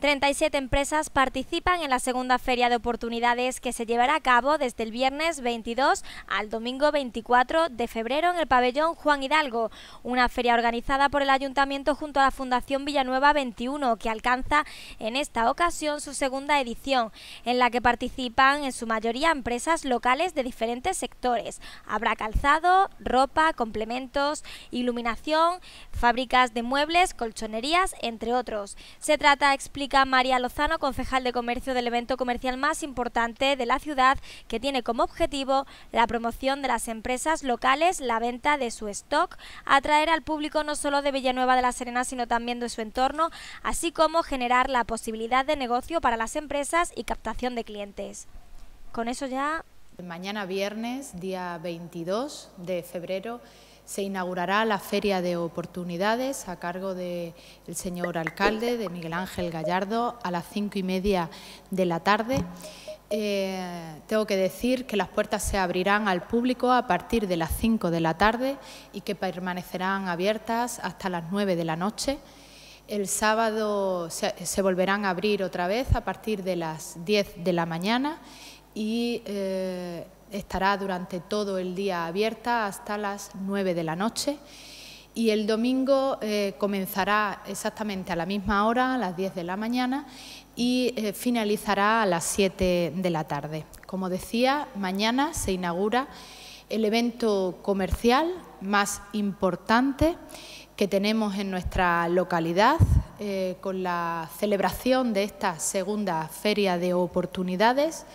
37 empresas participan en la segunda feria de oportunidades que se llevará a cabo desde el viernes 22 al domingo 24 de febrero en el pabellón Juan Hidalgo, una feria organizada por el ayuntamiento junto a la Fundación Villanueva 21 que alcanza en esta ocasión su segunda edición, en la que participan en su mayoría empresas locales de diferentes sectores. Habrá calzado, ropa, complementos, iluminación, fábricas de muebles, colchonerías, entre otros. Se trata explicar María Lozano, concejal de comercio del evento comercial más importante de la ciudad, que tiene como objetivo la promoción de las empresas locales, la venta de su stock, atraer al público no solo de Villanueva de la Serena, sino también de su entorno, así como generar la posibilidad de negocio para las empresas y captación de clientes. Con eso ya... Mañana viernes, día 22 de febrero, se inaugurará la Feria de Oportunidades a cargo del señor alcalde, de Miguel Ángel Gallardo, a las cinco y media de la tarde. Eh, tengo que decir que las puertas se abrirán al público a partir de las cinco de la tarde y que permanecerán abiertas hasta las nueve de la noche. El sábado se, volverán a abrir otra vez a partir de las diez de la mañana y eh, estará durante todo el día abierta hasta las 9 de la noche y el domingo eh, comenzará exactamente a la misma hora, a las 10 de la mañana, y eh, finalizará a las 7 de la tarde. Como decía, mañana se inaugura el evento comercial más importante que tenemos en nuestra localidad, eh, con la celebración de esta segunda feria de oportunidades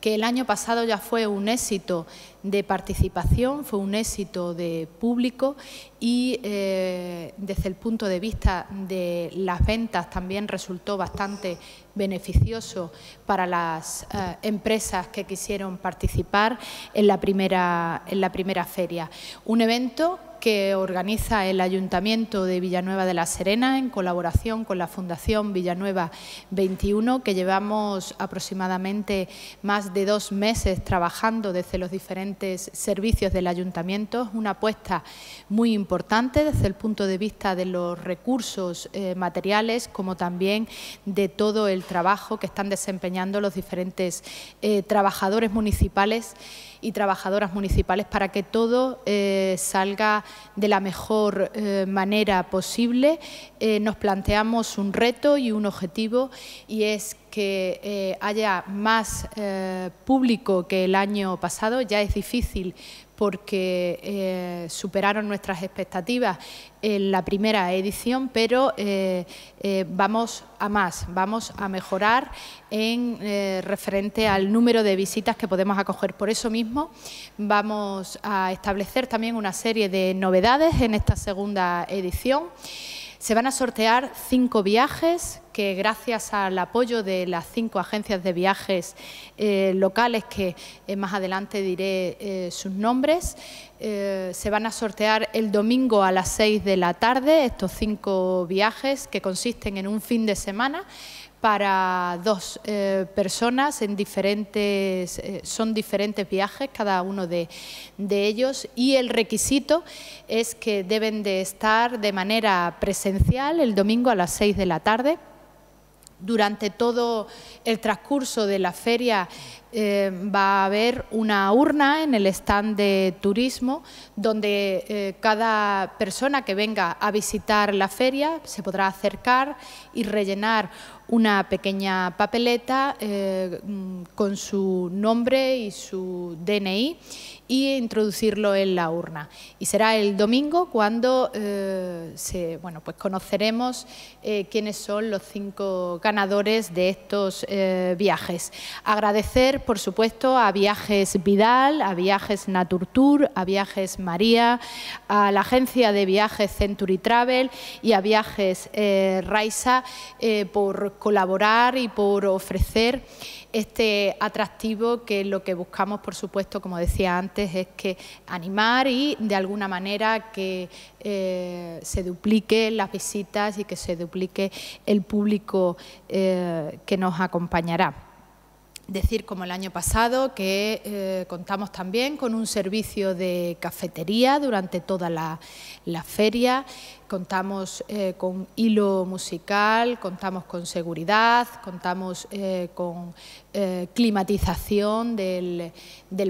que el año pasado ya fue un éxito de participación, fue un éxito de público y eh, desde el punto de vista de las ventas también resultó bastante beneficioso para las eh, empresas que quisieron participar en la primera, en la primera feria. Un evento que organiza el Ayuntamiento de Villanueva de la Serena en colaboración con la Fundación Villanueva 21, que llevamos aproximadamente más de dos meses trabajando desde los diferentes servicios del Ayuntamiento. Una apuesta muy importante desde el punto de vista de los recursos eh, materiales, como también de todo el trabajo que están desempeñando los diferentes eh, trabajadores municipales y trabajadoras municipales para que todo eh, salga de la mejor eh, manera posible, eh, nos planteamos un reto y un objetivo y es que eh, haya más público que el año pasado. Ya es difícil porque eh, superaron nuestras expectativas en la primera edición, pero eh, eh, vamos a más, vamos a mejorar en referente al número de visitas que podemos acoger. Por eso mismo vamos a establecer también una serie de novedades en esta segunda edición. Se van a sortear cinco viajes que gracias al apoyo de las cinco agencias de viajes eh, locales, que eh, más adelante diré eh, sus nombres, se van a sortear el domingo a las seis de la tarde estos cinco viajes que consisten en un fin de semana para dos eh, personas en diferentes, eh, son diferentes viajes cada uno de, de, ellos y el requisito es que deben de estar de manera presencial el domingo a las 6 de la tarde. Durante todo el transcurso de la feria eh, va a haber una urna en el stand de turismo donde eh, cada persona que venga a visitar la feria se podrá acercar y rellenar una pequeña papeleta eh, mm, con su nombre y su DNI y introducirlo en la urna. Y será el domingo cuando se, bueno, pues conoceremos quiénes son los cinco ganadores de estos viajes. Agradecer por supuesto, a Viajes Vidal, a Viajes Naturtour, a Viajes María, a la agencia de viajes Century Travel y a Viajes eh, Raisa eh, por colaborar y por ofrecer este atractivo que lo que buscamos, por supuesto, como decía antes, es que animar y de alguna manera que eh, se dupliquen las visitas y que se duplique el público eh, que nos acompañará. Decir, como el año pasado, que eh, contamos también con un servicio de cafetería durante toda la, feria, contamos eh, con hilo musical, contamos con seguridad, contamos eh, con climatización del,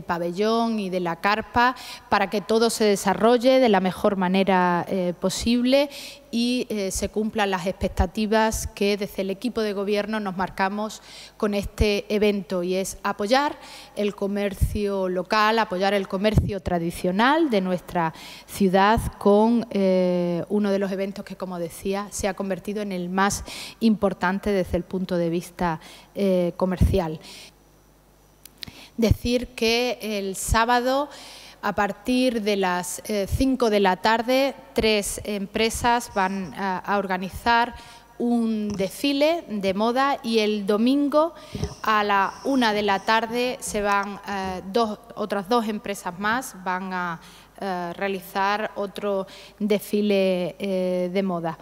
pabellón y de la carpa para que todo se desarrolle de la mejor manera posible y se cumplan las expectativas que desde el equipo de gobierno nos marcamos con este evento y es apoyar el comercio local, apoyar el comercio tradicional de nuestra ciudad con eh, uno de los eventos que, como decía, se ha convertido en el más importante desde el punto de vista eh, comercial. Decir que el sábado a partir de las 5 eh, de la tarde, tres empresas van a, organizar un desfile de moda y el domingo a la una de la tarde se van eh, dos, otras dos empresas más, van a eh, realizar otro desfile eh, de moda.